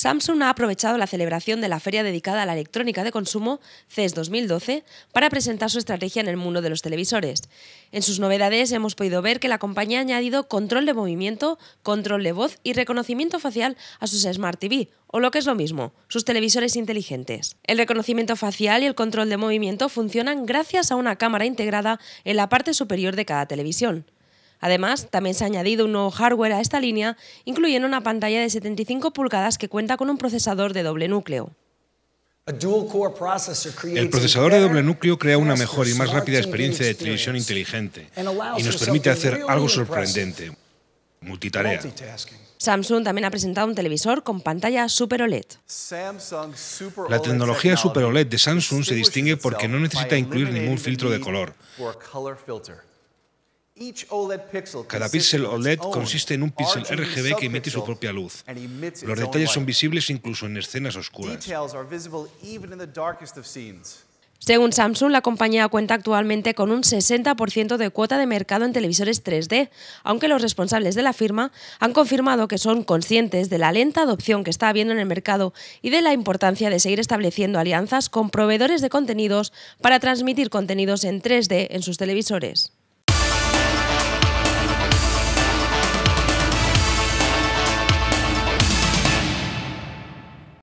Samsung ha aprovechado la celebración de la feria dedicada a la electrónica de consumo e CES 2012 para presentar su estrategia en el mundo de los televisores. En sus novedades hemos podido ver que la compañía ha añadido control de movimiento, control de voz y reconocimiento facial a sus Smart TV, o lo que es lo mismo, sus televisores inteligentes. El reconocimiento facial y el control de movimiento funcionan gracias a una cámara integrada en la parte superior de cada televisión. Además, también se ha añadido un nuevo hardware a esta línea, incluyendo una pantalla de 75 pulgadas que cuenta con un procesador de doble núcleo. El procesador de doble núcleo crea una mejor y más rápida experiencia de televisión inteligente y nos permite hacer algo sorprendente, multitarea. Samsung también ha presentado un televisor con pantalla Super OLED. La e tecnología Super OLED de Samsung se distingue porque no necesita incluir ningún filtro de color. E Cada píxel OLED consiste en un píxel RGB que emite su propia luz. Los detalles son visibles incluso en escenas oscuras. Según Samsung, la compañía cuenta actualmente con un 60% de cuota de mercado en televisores 3D, aunque los responsables de la firma han confirmado que son conscientes de la lenta adopción que está habiendo en el mercado y de la importancia de seguir estableciendo alianzas con proveedores de contenidos para transmitir contenidos en 3D en sus televisores.